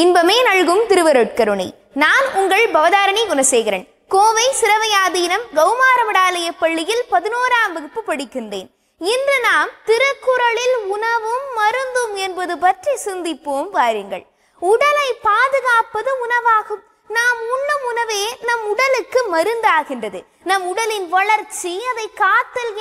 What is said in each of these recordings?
இன்பமே நல்கும் திருவருட்கருணை நான் உங்கள் பவதாரணி குணசேகரன் கோவை சிறவையாதீனம் கௌமாரவடாலய பள்ளியில் பதினோராம் வகுப்பு படிக்கின்றேன் இன்று நாம் திருக்குறளில் உணவும் மருந்தும் என்பது பற்றி சிந்திப்போம் பாருங்கள் உடலை பாதுகாப்பது உணவாகும் நாம் உண்ணும் உணவே நம் உடலுக்கு மருந்தாகின்றது நம் உடலின் வளர்ச்சி அதை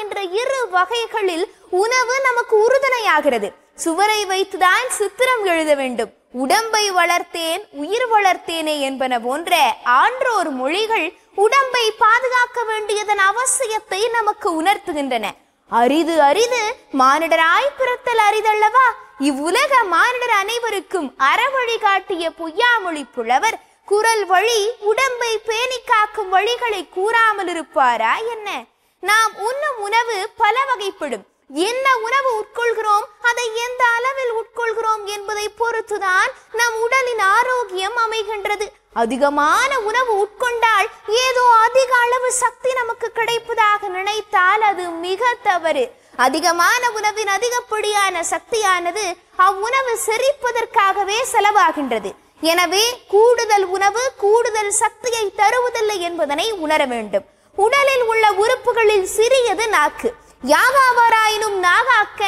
என்ற இரு வகைகளில் உணவு நமக்கு உறுதுணையாகிறது சுவரை வைத்துதான் சித்திரம் எழுத வேண்டும் உடம்பை வளர்த்தேன் உயிர் வளர்த்தேனே என்பன போன்ற ஆன்றோர் மொழிகள் உடம்பை பாதுகாக்க வேண்டியதன் அவசியத்தை நமக்கு உணர்த்துகின்றன அரிது அரிது மானிடராய் பிறத்தல் அரிதல்லவா இவ்வுலக மானிடர் அனைவருக்கும் அறவழி காட்டிய பொய்யாமொழி புலவர் குரல் வழி உடம்பை பேணி காக்கும் வழிகளை கூறாமல் இருப்பாரா என்ன நாம் உண்ணும் உணவு பல வகைப்படும் என்ன உணவு உட்கொள்கிறோம் அதை எந்த அளவில் உட்கொள்கிறோம் என்பதை பொறுத்துதான் நம் உடலின் ஆரோக்கியம் அமைகின்றது அதிகமான உணவு உட்கொண்டால் ஏதோ அதிக அளவு சக்தி நமக்கு கிடைப்பதாக நினைத்தால் அது மிக தவறு அதிகமான உணவின் அதிகப்படியான சக்தியானது அவ்வுணவு செரிப்பதற்காகவே செலவாகின்றது எனவே கூடுதல் உணவு கூடுதல் சக்தியை தருவதில்லை என்பதனை உணர வேண்டும் உடலில் உள்ள உறுப்புகளில் சிறியது நாக்கு யாவாவராயினும் நாகாக்க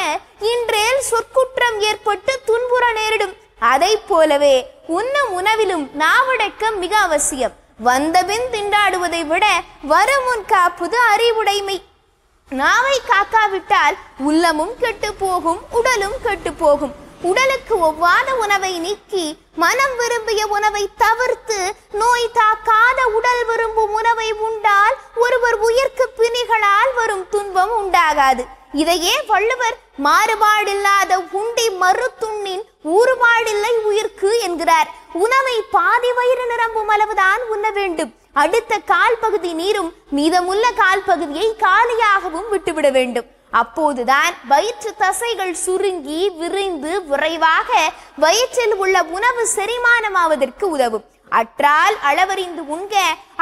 இன்றேல் சொற்குற்றம் ஏற்பட்டு துன்புற நேரிடும் அதை போலவே உண்ணும் உணவிலும் நாவடக்கம் மிக அவசியம் வந்தபின் திண்டாடுவதை விட வருமுன் காப்பது அறிவுடைமை நாவை காக்காவிட்டால் உள்ளமும் கெட்டு போகும் உடலும் கெட்டு போகும் உடலுக்கு ஒவ்வாத உணவை நீக்கி மனம் விரும்பிய உணவை தவிர்த்து நோய் தாக்காத உடல் விரும்பும் உணவை உண்டால் ஒருவர் உயிர்க்கு பிணிகளால் துன்பம் உண்டாகாது இதையே வள்ளுவர் மாறுபாடில்லாத உண்டி மறுத்துண்ணின் ஊறுபாடில்லை உயிர்க்கு என்கிறார் உணவை பாதி வயிறு நிரம்பும் அளவுதான் உண்ண வேண்டும் அடுத்த கால் பகுதி நீரும் மீதமுள்ள கால் பகுதியை காலியாகவும் விட்டுவிட வேண்டும் அப்போதுதான் வயிற்று தசைகள் சுருங்கி விரிந்து விரைவாக வயிற்றில் உள்ள உணவு செரிமானமாவதற்கு உதவும் அற்றால் அளவறிந்து உண்க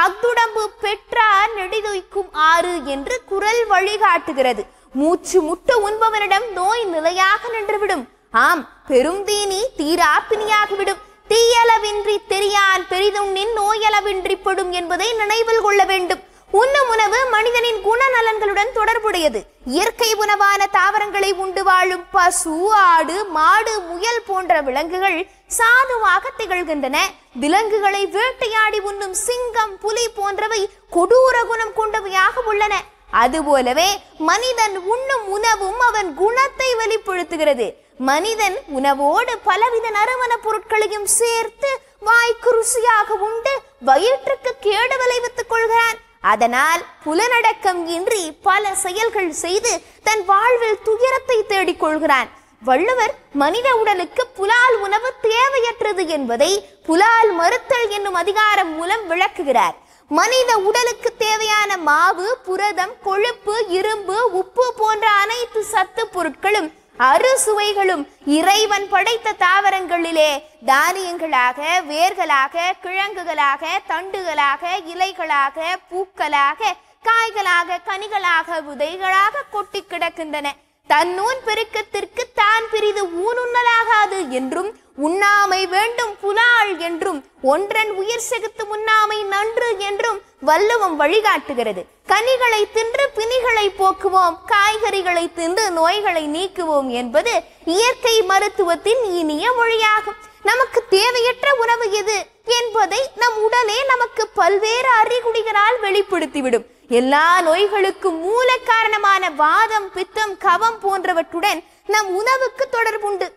அத்துடம்பு பெற்றார் நெடிதுய்க்கும் ஆறு என்று குரல் வழிகாட்டுகிறது மூச்சு முட்டு உண்பவனிடம் நோய் நிலையாக நின்றுவிடும் ஆம் பெரும் தீனி தீரா பிணியாகிவிடும் தீயளவின்றி தெரியான் பெரிதும் நின் நோயளவின்றி படும் என்பதை நினைவில் கொள்ள வேண்டும் உண்ணும் உணவு மனிதனின் குணநலன்களுடன் தொடர்புடையது இயற்கை உணவான தாவரங்களை உண்டு வாழும் பசு ஆடு மாடு முயல் போன்ற விலங்குகள் சாதுவாக திகழ்கின்றன விலங்குகளை வேட்டையாடி உண்ணும் சிங்கம் புலி போன்றவை கொடூர குணம் கொண்டவையாக உள்ளன அதுபோலவே மனிதன் உண்ணும் உணவும் அவன் குணத்தை வெளிப்படுத்துகிறது மனிதன் உணவோடு பலவித நறுமண பொருட்களையும் சேர்த்து வாய்க்கு ருசியாக உண்டு வயிற்றுக்கு கேடு விளைவித்துக் கொள்கிறான் அதனால் புலனடக்கம் இன்றி பல செயல்கள் செய்து தன் வாழ்வில் துயரத்தை தேடிக்கொள்கிறான் வள்ளுவர் மனித உடலுக்கு புலால் உணவு தேவையற்றது என்பதை புலால் மறுத்தல் என்னும் அதிகாரம் மூலம் விளக்குகிறார் மனித உடலுக்கு தேவையான மாவு புரதம் கொழுப்பு இரும்பு உப்பு போன்ற அனைத்து சத்து பொருட்களும் அறுசுவைகளும் இறைவன் படைத்த தாவரங்களிலே தானியங்களாக வேர்களாக கிழங்குகளாக தண்டுகளாக இலைகளாக பூக்களாக காய்களாக கனிகளாக விதைகளாக கொட்டி கிடக்கின்றன தன்னூன் பெருக்கத்திற்கு தான் பிரிது ஊனுண்ணலாகாது என்றும் உண்ணாமை வேண்டும் புலால் என்றும் ஒன்றன் உயிர் செகுத்து உண்ணாமை நன்று என்றும் வல்லுவம் வழிகாட்டுகிறது கனிகளை தின்று பிணிகளை போக்குவோம் காய்கறிகளை தின்று நோய்களை நீக்குவோம் என்பது இயற்கை மருத்துவத்தின் இனிய மொழியாகும் நமக்கு தேவையற்ற உணவு எது என்பதை நம் உடலே நமக்கு பல்வேறு அறிகுறிகளால் வெளிப்படுத்திவிடும் எல்லா நோய்களுக்கு மூல காரணமான வாதம் பித்தம் கவம் போன்றவற்றுடன் நம் உணவுக்கு தொடர்புண்டு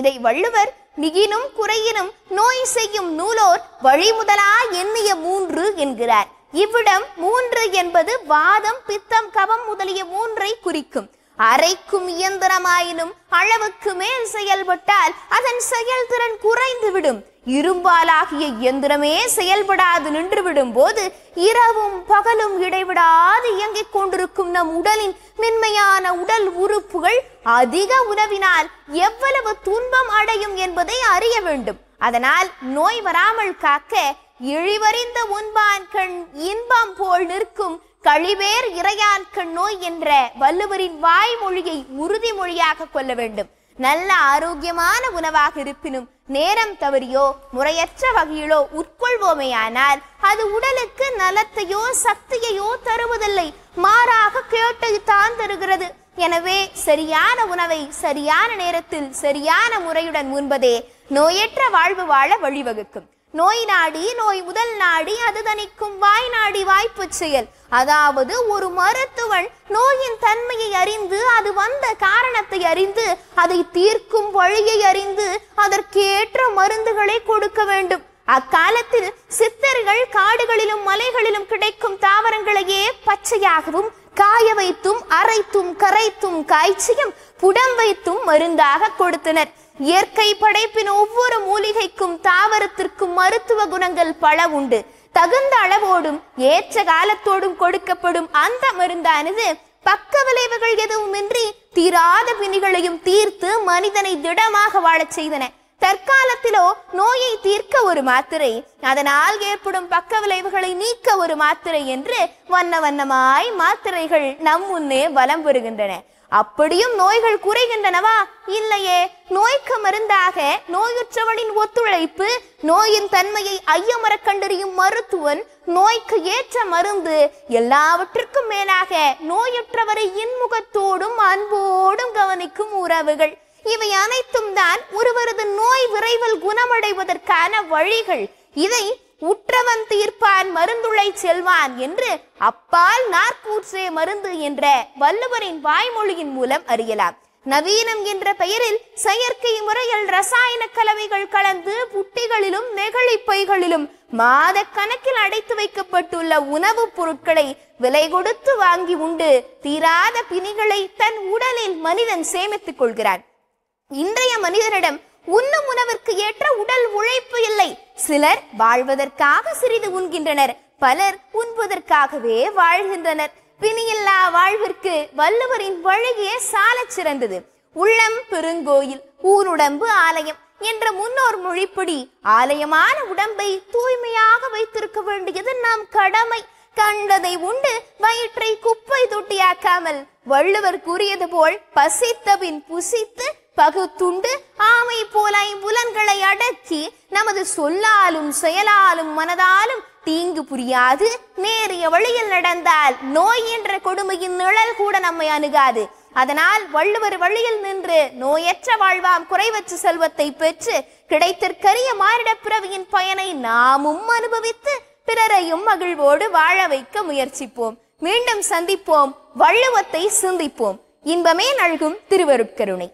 இதை வள்ளுவர் மிகினும் குறையினும் நோய் செய்யும் நூலோர் வழிமுதலா எண்ணிய மூன்று என்கிறார் இவ்விடம் மூன்று என்பது வாதம் பித்தம் கவம் முதலிய மூன்றை குறிக்கும் அரைக்கும் இயந்திரமாயினும் அளவுக்கு மேல் செயல்பட்டால் அதன் செயல்திறன் குறைந்துவிடும் இரும்பாலாகிய இயந்திரமே செயல்படாது நின்றுவிடும் போது இரவும் பகலும் இடைவிடாது இயங்கிக் கொண்டிருக்கும் நம் உடலின் மென்மையான உடல் உறுப்புகள் அதிக உணவினால் எவ்வளவு துன்பம் அடையும் என்பதை அறிய வேண்டும் அதனால் நோய் வராமல் காக்க இழிவறிந்த உண்பான் கண் இன்பம் போல் நிற்கும் கழிவேர் இறையான் கண் நோய் என்ற வள்ளுவரின் வாய்மொழியை உறுதிமொழியாக கொள்ள வேண்டும் நல்ல ஆரோக்கியமான உணவாக இருப்பினும் நேரம் தவறியோ முறையற்ற வகையிலோ உட்கொள்வோமேயானால் அது உடலுக்கு நலத்தையோ சக்தியையோ தருவதில்லை மாறாக கேட்டது தான் தருகிறது எனவே சரியான உணவை சரியான நேரத்தில் சரியான முறையுடன் உண்பதே நோயற்ற வாழ்வு வாழ வழிவகுக்கும் நோய் நாடி நோய் முதல் நாடி அது தணிக்கும் வாய் நாடி வாய்ப்பு செயல் அதாவது ஒரு மருத்துவன் நோயின் தன்மையை அறிந்து அது வந்த காரணத்தை அறிந்து அதை தீர்க்கும் வழியை அறிந்து அதற்கேற்ற மருந்துகளை கொடுக்க வேண்டும் அக்காலத்தில் சித்தர்கள் காடுகளிலும் மலைகளிலும் கிடைக்கும் தாவரங்களையே பச்சையாகவும் காய வைத்தும் அரைத்தும் கரைத்தும் காய்ச்சியும் புடம் வைத்தும் மருந்தாக கொடுத்தனர் இயற்கை படைப்பின் ஒவ்வொரு மூலிகைக்கும் தாவரத்திற்கும் மருத்துவ குணங்கள் பல உண்டு தகுந்த அளவோடும் ஏற்ற காலத்தோடும் கொடுக்கப்படும் அந்த மருந்தானது பக்க விளைவுகள் எதுவுமின்றி தீராத பிணிகளையும் தீர்த்து மனிதனை திடமாக வாழச் செய்தன தற்காலத்திலோ நோயை தீர்க்க ஒரு மாத்திரை அதனால் ஏற்படும் பக்க விளைவுகளை நீக்க ஒரு மாத்திரை என்று வண்ண வண்ணமாய் மாத்திரைகள் நம் முன்னே வலம் பெறுகின்றன அப்படியும் நோய்கள் குறைகின்றனவா இல்லையே நோய்க்கு மருந்தாக நோயுற்றவனின் ஒத்துழைப்பு நோயின் தன்மையை ஐயமர கண்டறியும் மருத்துவன் நோய்க்கு ஏற்ற மருந்து எல்லாவற்றிற்கும் மேலாக நோயுற்றவரை இன்முகத்தோடும் அன்போடும் கவனிக்கும் உறவுகள் இவை அனைத்தும் தான் ஒருவரது நோய் விரைவில் குணமடைவதற்கான வழிகள் இதை உற்றவன் தீர்ப்பான் மருந்துளை செல்வான் என்று அப்பால் நாற்கூற்றே மருந்து என்ற வள்ளுவரின் வாய்மொழியின் மூலம் அறியலாம் நவீனம் என்ற பெயரில் செயற்கை முறையில் ரசாயன கலவைகள் கலந்து புட்டிகளிலும் நெகிழி பைகளிலும் மாத கணக்கில் அடைத்து வைக்கப்பட்டுள்ள உணவுப் பொருட்களை விலை கொடுத்து வாங்கி உண்டு தீராத பிணிகளை தன் உடலில் மனிதன் சேமித்துக் கொள்கிறான் இன்றைய மனிதனிடம் உண்ணும் உணவிற்கு ஏற்ற உடல் உழைப்பு இல்லை சிலர் வாழ்வதற்காக சிறிது உண்கின்றனர் பலர் உண்பதற்காகவே வாழ்கின்றனர் பிணியில்லா வாழ்விற்கு வள்ளுவரின் வழியே சால சிறந்தது உள்ளம் பெருங்கோயில் ஊருடம்பு ஆலயம் என்ற முன்னோர் மொழிப்படி ஆலயமான உடம்பை தூய்மையாக வைத்திருக்க வேண்டியது நாம் கடமை கண்டதை உண்டு வயிற்றை குப்பை தொட்டியாக்காமல் வள்ளுவர் கூறியது போல் பசித்த பின் புசித்து பகுத்துண்டு ஆமை போல புலன்களை அடக்கி நமது சொல்லாலும் செயலாலும் மனதாலும் தீங்கு புரியாது நேரிய வழியில் நடந்தால் நோய் என்ற கொடுமையின் நிழல் கூட நம்மை அணுகாது அதனால் வள்ளுவர் வழியில் நின்று நோயற்ற வாழ்வாம் குறைவற்ற செல்வத்தை பெற்று கிடைத்திற்கரிய மாரிடப் பிறவியின் பயனை நாமும் அனுபவித்து பிறரையும் மகிழ்வோடு வாழ வைக்க முயற்சிப்போம் மீண்டும் சந்திப்போம் வள்ளுவத்தை சிந்திப்போம் இன்பமே நல்கும் திருவருட்கருணை